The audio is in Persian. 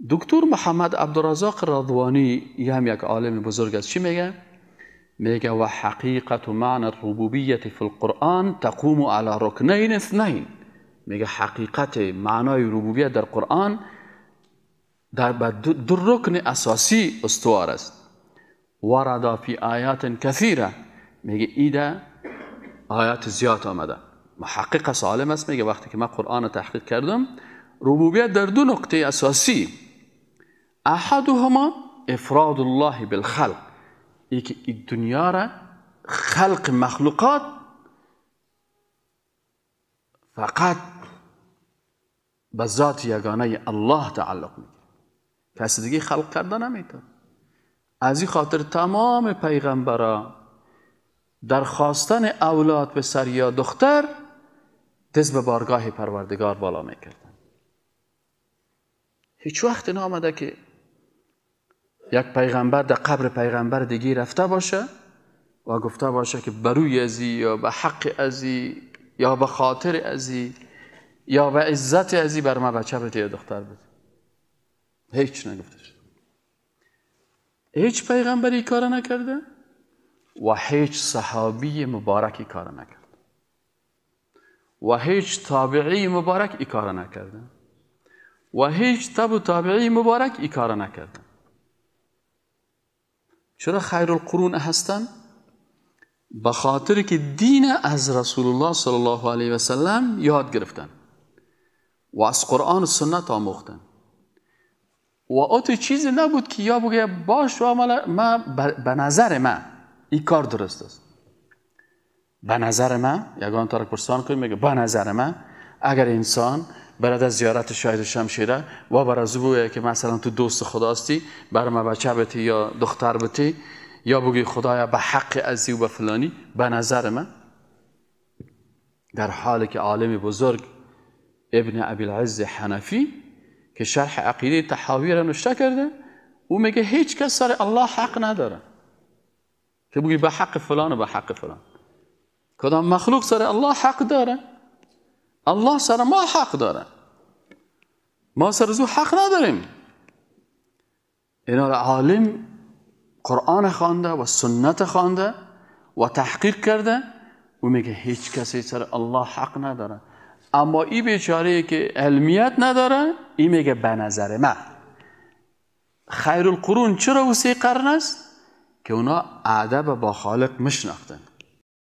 دکتر محمد عبدالرزاق رضوانی یه هم یک عالم بزرگ است چی میگه؟ میگه و حقیقت و معنی ربوبیت فی القرآن تقوم علی رکنین اثنین میگه حقیقت معنای ربوبیت در قرآن در دو, رکن اساسی استوار است وردا فی آیات کثیره میگه ایده آیات زیاد آمده محقق سالم است میگه وقتی که من قرآن تحقیق کردم ربوبیت در دو نقطه اساسی احدهما افراد الله بالخلق یکی دنیا را خلق مخلوقات فقط به ذات یگانه الله تعلق میگیره کسی دیگه خلق کرده نمیتونه از این خاطر تمام پیغمبرا در خواستن اولاد پسر یا دختر دست به بارگاه پروردگار بالا میکردن هیچ وقت نامده که یک پیغمبر در قبر پیغمبر دیگه رفته باشه و گفته باشه که بروی ازی یا به حق ازی یا به خاطر ازی یا به عزت ازی بر ما بچه بده یا دختر بده هیچ نگفته شد هیچ پیغمبری کار نکرده و هیچ صحابی مبارکی کار نکرده و هیچ تابعی مبارک ای کار نکرده و هیچ تب و تابعی مبارک ای کار نکرده چرا خیر القرون هستن؟ به خاطر که دین از رسول الله صلی الله علیه و یاد گرفتن و از قرآن و سنت آموختن و اوتو چیزی نبود که یا بگه باش و ما به نظر من این کار درست است به نظر من یگان تارک پرسان کنیم میگه به نظر من اگر انسان برد از زیارت شاید شمشیره و بر از که مثلا تو دوست خداستی بر ما بچه بتی یا دختر بتی یا بگی خدایا به حق از و به فلانی به نظر من در حالی که عالم بزرگ ابن العزه حنفی که شرح عقیده تحاوی را نشته کرده او میگه هیچ کس سر الله حق نداره که بگی به حق فلان و به حق فلان کدام مخلوق سر الله حق داره الله سر ما حق داره ما سر زو حق نداریم اینا عالم قرآن خوانده و سنت خوانده و تحقیق کرده و میگه هیچ کسی سر الله حق نداره اما این بیچاره که علمیت نداره ای میگه به نظر من خیر القرون چرا سی قرن است که اونا ادب با خالق مشناختند